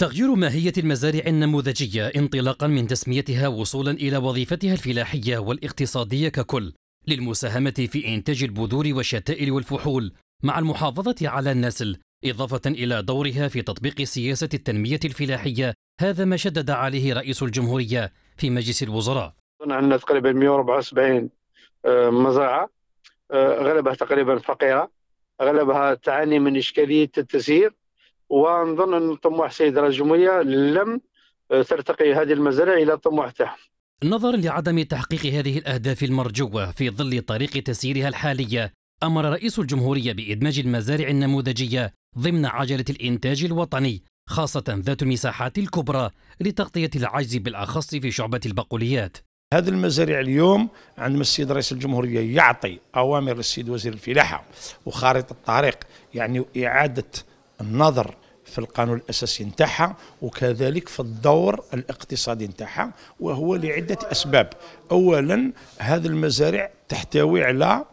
تغيير ماهية المزارع النموذجية انطلاقا من تسميتها وصولا إلى وظيفتها الفلاحية والاقتصادية ككل للمساهمة في إنتاج البذور والشتائل والفحول مع المحافظة على النسل إضافة إلى دورها في تطبيق سياسة التنمية الفلاحية هذا ما شدد عليه رئيس الجمهورية في مجلس الوزراء عندنا تقريبا 174 مزرعة أغلبها تقريبا فقيرة أغلبها تعاني من إشكالية التسيير ونظن ان طموح السيد رئيس الجمهوريه لم آه، ترتقي هذه المزارع الى الطموح تاعهم نظرا لعدم تحقيق هذه الاهداف المرجوه في ظل طريق تسييرها الحاليه امر رئيس الجمهوريه بادماج المزارع النموذجيه ضمن عجله الانتاج الوطني خاصه ذات المساحات الكبرى لتغطيه العجز بالاخص في شعبه البقوليات هذه المزارع اليوم عندما السيد رئيس الجمهورية يعطي أوامر للسيد وزير الفلاحة وخارطة الطريق يعني إعادة النظر في القانون الاساسي نتاعها وكذلك في الدور الاقتصادي نتاعها وهو لعده اسباب اولا هذه المزارع تحتوي على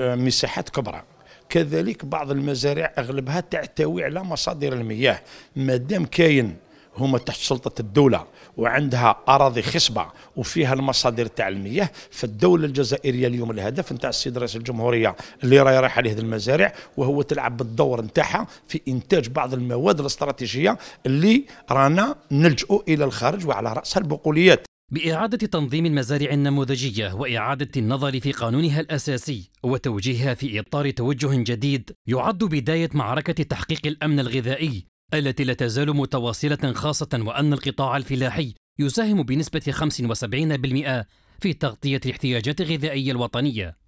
آه، مساحات كبرى كذلك بعض المزارع اغلبها تحتوي على مصادر المياه ما دام كاين هما تحت سلطة الدولة وعندها أراضي خصبة وفيها المصادر تاع المياه فالدولة الجزائرية اليوم الهدف نتاع السيد رئيس الجمهورية اللي راهي رايح عليه المزارع وهو تلعب بالدور نتاعها في إنتاج بعض المواد الاستراتيجية اللي رانا نلجؤ إلى الخارج وعلى رأسها البقوليات بإعادة تنظيم المزارع النموذجية وإعادة النظر في قانونها الأساسي وتوجيهها في إطار توجه جديد يعد بداية معركة تحقيق الأمن الغذائي التي لا تزال متواصلة خاصة وأن القطاع الفلاحي يساهم بنسبة 75% في تغطية الاحتياجات الغذائية الوطنية